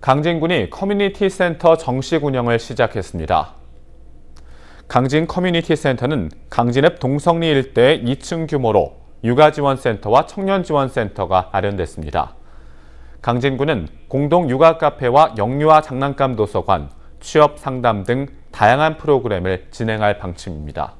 강진군이 커뮤니티 센터 정식 운영을 시작했습니다. 강진 커뮤니티 센터는 강진읍 동성리 일대 2층 규모로 육아지원센터와 청년지원센터가 마련됐습니다. 강진군은 공동 육아 카페와 영유아 장난감 도서관, 취업 상담 등 다양한 프로그램을 진행할 방침입니다.